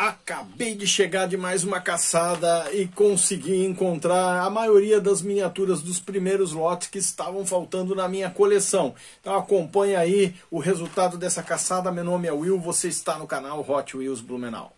Acabei de chegar de mais uma caçada e consegui encontrar a maioria das miniaturas dos primeiros lotes que estavam faltando na minha coleção. Então acompanhe aí o resultado dessa caçada. Meu nome é Will, você está no canal Hot Wheels Blumenau.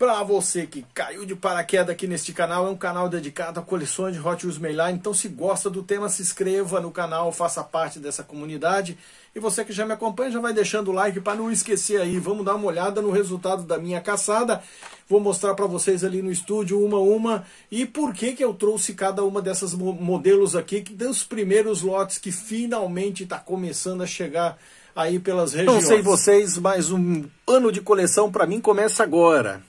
Para você que caiu de paraquedas aqui neste canal, é um canal dedicado a coleções de Hot Wheels Mayline, então se gosta do tema, se inscreva no canal, faça parte dessa comunidade. E você que já me acompanha, já vai deixando o like para não esquecer aí. Vamos dar uma olhada no resultado da minha caçada. Vou mostrar para vocês ali no estúdio, uma a uma, e por que, que eu trouxe cada uma dessas modelos aqui, que dos primeiros lotes que finalmente está começando a chegar aí pelas então, regiões. Não sei vocês, mas um ano de coleção para mim começa agora.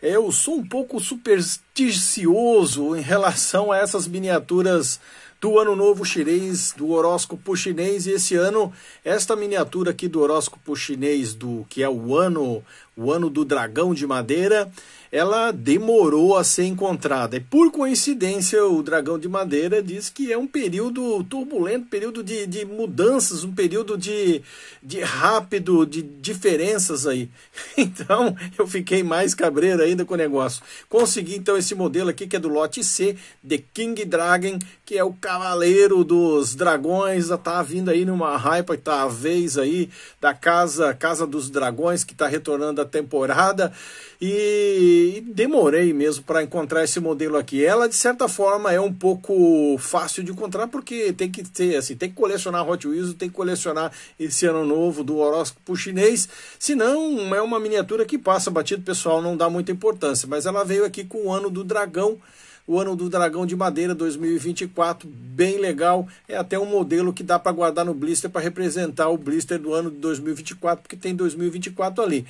Eu sou um pouco supersticioso em relação a essas miniaturas do Ano Novo Chinês, do horóscopo chinês. E esse ano, esta miniatura aqui do horóscopo chinês, do que é o ano, o ano do dragão de madeira, ela demorou a ser encontrada. E por coincidência, o dragão de madeira diz que é um período turbulento, período de, de mudanças, um período de, de rápido, de diferenças aí. Então, eu fiquei mais cabreiro ainda com o negócio. Consegui então esse modelo aqui, que é do lote C, The King Dragon, que é o Cavaleiro dos Dragões tá vindo aí numa hype, tá a vez aí da casa Casa dos Dragões que tá retornando a temporada e, e demorei mesmo para encontrar esse modelo aqui. Ela de certa forma é um pouco fácil de encontrar porque tem que ter assim, tem que colecionar Hot Wheels, tem que colecionar esse ano novo do horóscopo chinês, senão é uma miniatura que passa batido, pessoal, não dá muita importância, mas ela veio aqui com o ano do dragão o ano do Dragão de Madeira 2024, bem legal. É até um modelo que dá para guardar no blister para representar o blister do ano de 2024, porque tem 2024 ali.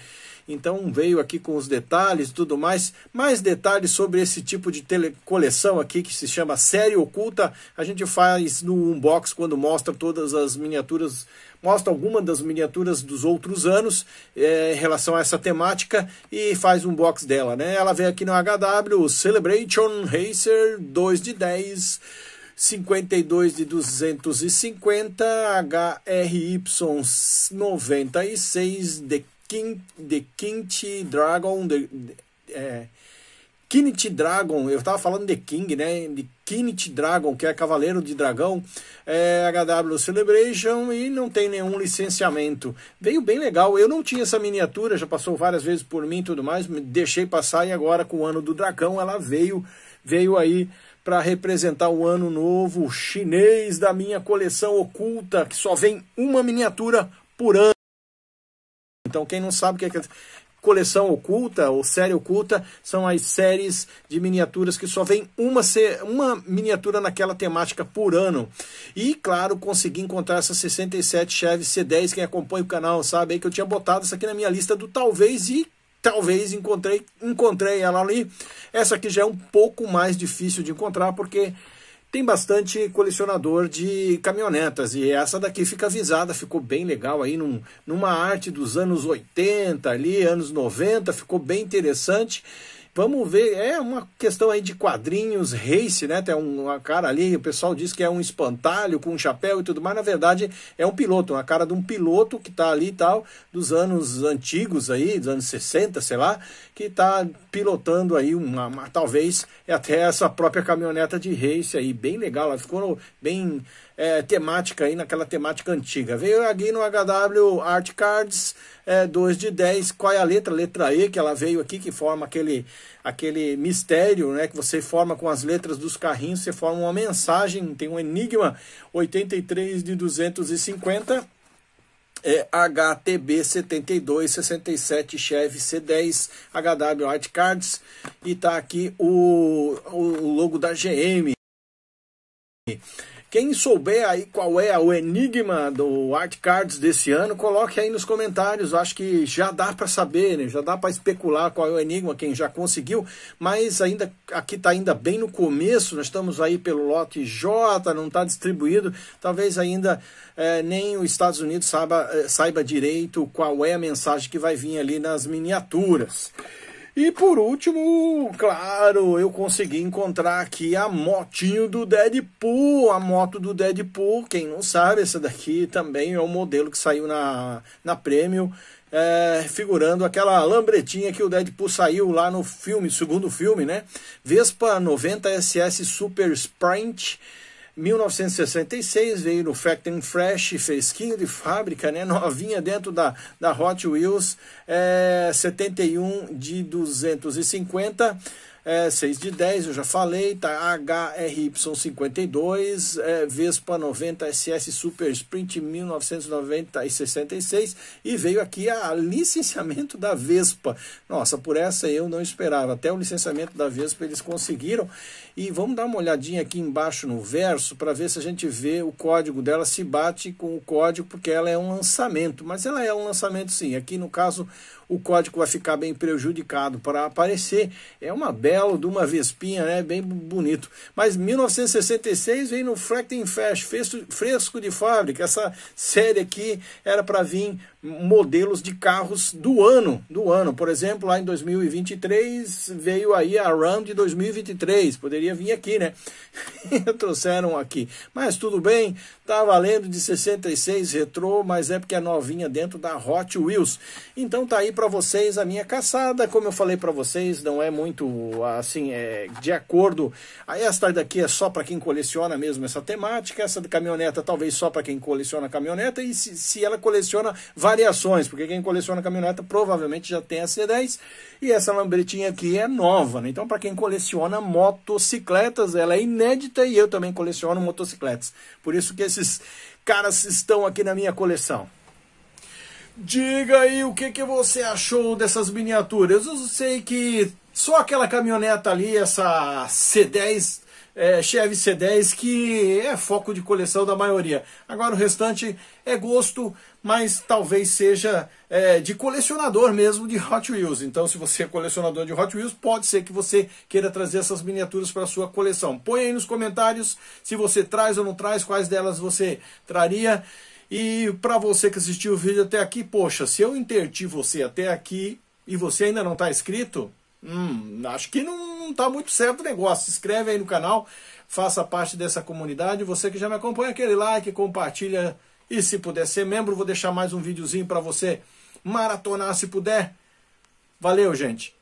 Então veio aqui com os detalhes, tudo mais, mais detalhes sobre esse tipo de coleção aqui que se chama série oculta. A gente faz no unbox quando mostra todas as miniaturas mostra alguma das miniaturas dos outros anos é, em relação a essa temática e faz um box dela, né? Ela veio aqui no HW Celebration Rei Racer, 2 de 10, 52 de 250, HRY 96, The, King, The Kinti Dragon, The, é, Dragon, eu estava falando de King, né? De Kinity Dragon, que é Cavaleiro de Dragão, é HW Celebration e não tem nenhum licenciamento. Veio bem legal. Eu não tinha essa miniatura, já passou várias vezes por mim e tudo mais, deixei passar e agora com o ano do dragão ela veio veio aí para representar o ano novo chinês da minha coleção oculta, que só vem uma miniatura por ano. Então, quem não sabe o que é, é coleção oculta ou série oculta, são as séries de miniaturas que só vem uma, uma miniatura naquela temática por ano. E, claro, consegui encontrar essa 67 Chevy C10, quem acompanha o canal sabe aí que eu tinha botado isso aqui na minha lista do talvez e talvez encontrei, encontrei ela ali. Essa aqui já é um pouco mais difícil de encontrar, porque tem bastante colecionador de caminhonetas e essa daqui fica avisada, ficou bem legal aí num, numa arte dos anos 80 ali, anos 90, ficou bem interessante Vamos ver, é uma questão aí de quadrinhos, race, né? Tem uma cara ali, o pessoal diz que é um espantalho com um chapéu e tudo mais, na verdade é um piloto, uma cara de um piloto que tá ali e tal, dos anos antigos aí, dos anos 60, sei lá, que tá pilotando aí uma, uma talvez é até essa própria caminhoneta de race aí, bem legal, ela ficou bem é, temática aí, naquela temática antiga. Veio aqui no HW Art Cards é, 2 de 10, qual é a letra? Letra E, que ela veio aqui, que forma aquele, aquele mistério, né? Que você forma com as letras dos carrinhos, você forma uma mensagem, tem um enigma 83 de 250 é, HTB 7267 67 Chevy C10 HW Art Cards e tá aqui o, o logo da GM quem souber aí qual é o enigma do Art Cards desse ano, coloque aí nos comentários. acho que já dá para saber, né? já dá para especular qual é o enigma, quem já conseguiu, mas ainda aqui está ainda bem no começo. Nós estamos aí pelo lote J, não está distribuído. Talvez ainda é, nem os Estados Unidos saiba, é, saiba direito qual é a mensagem que vai vir ali nas miniaturas. E por último, claro, eu consegui encontrar aqui a motinho do Deadpool, a moto do Deadpool, quem não sabe, essa daqui também é um modelo que saiu na, na Premium, é, figurando aquela lambretinha que o Deadpool saiu lá no filme, segundo filme, né? Vespa 90 SS Super Sprint, 1966 veio no Factory Fresh, fresquinho de fábrica, né, novinha dentro da, da Hot Wheels, é, 71 de 250 é, 6 de 10, eu já falei, tá? HRY52, é, Vespa 90 SS Super Sprint 1990 e 66 e veio aqui a, a licenciamento da Vespa. Nossa, por essa eu não esperava. Até o licenciamento da Vespa eles conseguiram. E vamos dar uma olhadinha aqui embaixo no verso para ver se a gente vê o código dela se bate com o código, porque ela é um lançamento, mas ela é um lançamento sim. Aqui no caso o código vai ficar bem prejudicado para aparecer. É uma bela amarelo de uma vespinha, né? Bem bonito. Mas 1966 vem no Fracting Fest, fresco de fábrica. Essa série aqui era para vir modelos de carros do ano, do ano. Por exemplo, lá em 2023 veio aí a Ram de 2023, poderia vir aqui, né? Trouxeram aqui. Mas tudo bem, tá valendo de 66 retrô, mas é porque é novinha dentro da Hot Wheels. Então tá aí para vocês a minha caçada, como eu falei para vocês, não é muito assim, é de acordo. Esta daqui é só para quem coleciona mesmo essa temática, essa de caminhoneta talvez só para quem coleciona caminhoneta e se, se ela coleciona vale variações, porque quem coleciona caminhoneta provavelmente já tem a C10 e essa lambretinha aqui é nova, né? Então para quem coleciona motocicletas, ela é inédita e eu também coleciono motocicletas. Por isso que esses caras estão aqui na minha coleção. Diga aí o que, que você achou dessas miniaturas. Eu sei que só aquela caminhoneta ali, essa C10 é, Chevy C10, que é foco de coleção da maioria. Agora o restante é gosto, mas talvez seja é, de colecionador mesmo de Hot Wheels. Então, se você é colecionador de Hot Wheels, pode ser que você queira trazer essas miniaturas para sua coleção. Põe aí nos comentários se você traz ou não traz, quais delas você traria. E para você que assistiu o vídeo até aqui, poxa, se eu interti você até aqui e você ainda não está inscrito, hum, acho que não não está muito certo o negócio. Se inscreve aí no canal, faça parte dessa comunidade. Você que já me acompanha, aquele like, compartilha. E se puder ser membro, vou deixar mais um videozinho para você maratonar se puder. Valeu, gente!